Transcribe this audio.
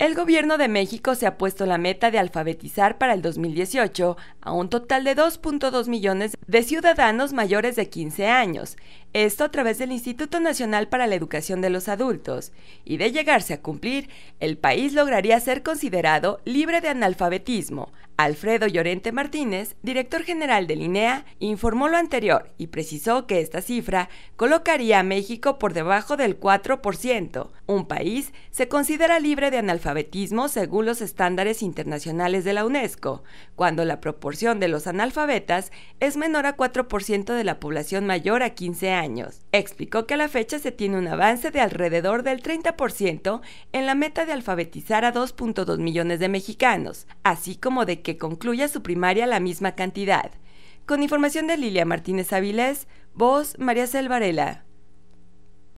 El gobierno de México se ha puesto la meta de alfabetizar para el 2018 a un total de 2.2 millones de ciudadanos mayores de 15 años, esto a través del Instituto Nacional para la Educación de los Adultos, y de llegarse a cumplir, el país lograría ser considerado libre de analfabetismo, Alfredo Llorente Martínez, director general de Linea, informó lo anterior y precisó que esta cifra colocaría a México por debajo del 4%. Un país se considera libre de analfabetismo según los estándares internacionales de la UNESCO, cuando la proporción de los analfabetas es menor a 4% de la población mayor a 15 años. Explicó que a la fecha se tiene un avance de alrededor del 30% en la meta de alfabetizar a 2.2 millones de mexicanos, así como de que concluya su primaria la misma cantidad. Con información de Lilia Martínez Avilés, voz María Selvarela.